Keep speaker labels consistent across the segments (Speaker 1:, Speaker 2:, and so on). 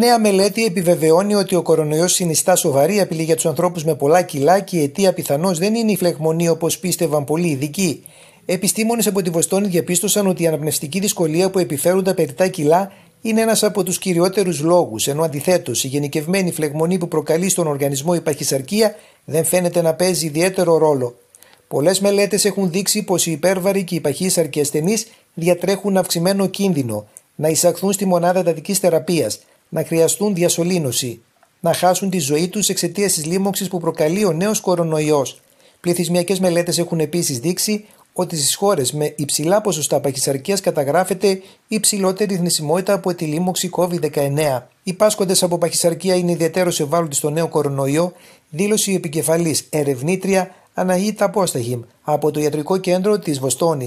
Speaker 1: Νέα μελέτη επιβεβαιώνει ότι ο κορονοϊός συνιστά σοβαρή απειλή για τους ανθρώπους με πολλά κιλά και η αιτία πιθανώς δεν είναι η φλεγμονή όπως πίστευαν πολλοί ειδικοί. Επιστήμονες από τη Βοστόνη διαπίστωσαν ότι η αναπνευστική δυσκολία που επιφέρουν τα περιτά κιλά είναι ένας από τους κυριότερους λόγους, ενώ αντιθέτως η γενικευμένη φλεγμονή που προκαλεί στον οργανισμό η παχυσαρκία δεν φαίνεται να παίζει ιδιαίτερο ρόλο. Πολλές μελέτες έχουν δείξει πως οι υπέρβαροι και οι παχύσαρκοι ασθενείς διατρέχουν αυξημένο κίνδυνο να εισαχθούν στη μονάδα εντατική θεραπείας, να χρειαστούν διασωλήνωση, να χάσουν τη ζωή τους εξαιτίας της λίμωξης που προκαλεί ο νέος κορονοϊός. Πληθυσμιακές μελέτες έχουν επίσης δείξει ότι στις χώρες με υψηλά ποσοστά παχυσαρκίας καταγράφεται υψηλότερη θνησιμότητα από τη λίμωξη COVID-19. Οι πάσχοντες από παχυσαρκία είναι ιδιαίτερω ευάλωτοι στο νέο κορονοϊό, δήλωσε η επικεφαλής ερευνήτρια τα Πόσταχημ από το Ιατρικό Κέντρο της Βοστόνης.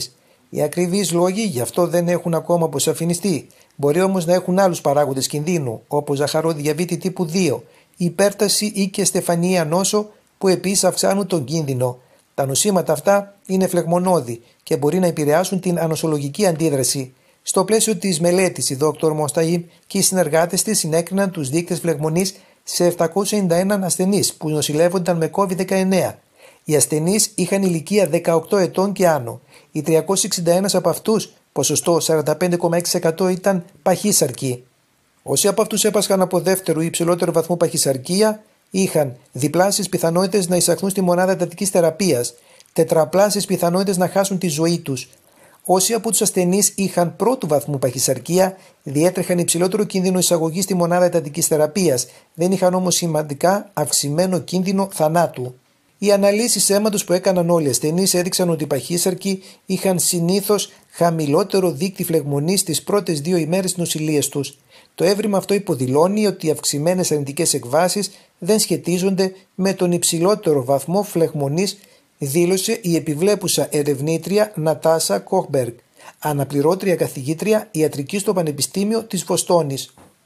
Speaker 1: Οι ακριβείς λόγοι γι' αυτό δεν έχουν ακόμα αποσαφινιστεί. Μπορεί όμως να έχουν άλλους παράγοντες κινδύνου, όπως ζαχαροδιαβήτη τύπου 2, υπέρταση ή και στεφανία νόσο, που επίσης αυξάνουν τον κίνδυνο. Τα νοσήματα αυτά είναι φλεγμονώδη και μπορεί να επηρεάσουν την ανοσολογική αντίδραση. Στο πλαίσιο της μελέτης, η Δόκτωρ Μοσταγίμ και οι συνεργάτες της συνέκριναν τους δείκτες φλεγμονής σε 791 ασθενείς που νοσηλεύονταν με COVID-19. Οι ασθενείς είχαν ηλικία 18 ετών και άνω. Οι 361 από αυτούς Ποσοστό 45,6% ήταν παχύσαρκοι. Όσοι από αυτούς έπασχαν από δεύτερο ή υψηλότερο βαθμό παχυσαρκία είχαν διπλάσει πιθανότητες να εισαχθούν στη μονάδα εντατικής θεραπείας, τετραπλάσει πιθανότητες να χάσουν τη ζωή τους. Όσοι από τους ασθενείς είχαν πρώτου βαθμού παχυσαρκία διέτρεχαν υψηλότερο κίνδυνο εισαγωγής στη μονάδα εντατικής θεραπείας, δεν είχαν όμως σημαντικά αυξημένο κίνδυνο θανάτου. Οι αναλύσεις αίματος που έκαναν όλοι οι ασθενείς έδειξαν ότι οι παχύσαρκοι είχαν συνήθως χαμηλότερο δείκτη φλεγμονή στι πρώτες δύο ημέρες νοσηλείας τους. Το έβριμα αυτό υποδηλώνει ότι οι αυξημένες αρνητικές εκβάσεις δεν σχετίζονται με τον υψηλότερο βαθμό φλεγμονής, δήλωσε η επιβλέπουσα ερευνήτρια Νατάσα Κόχμπεργκ, αναπληρώτρια καθηγήτρια ιατρική στο Πανεπιστήμιο της Βοστόνης.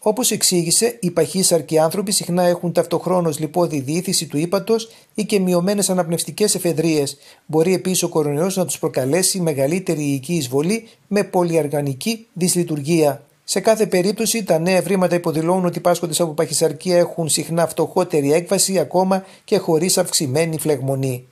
Speaker 1: Όπως εξήγησε, οι παχύσαρκοι άνθρωποι συχνά έχουν ταυτοχρόνως λιπόδη διήθηση του ύπατος ή και μειωμένες αναπνευστικές εφεδρείες. Μπορεί επίσης ο κορονοϊός να τους προκαλέσει μεγαλύτερη ηλική εισβολή με πολυαργανική δυσλειτουργία. Σε κάθε περίπτωση, τα νέα ευρήματα υποδηλώνουν ότι οι πάσχοντες από παχυσαρκία έχουν συχνά φτωχότερη έκβαση ακόμα και χωρίς αυξημένη φλεγμονή.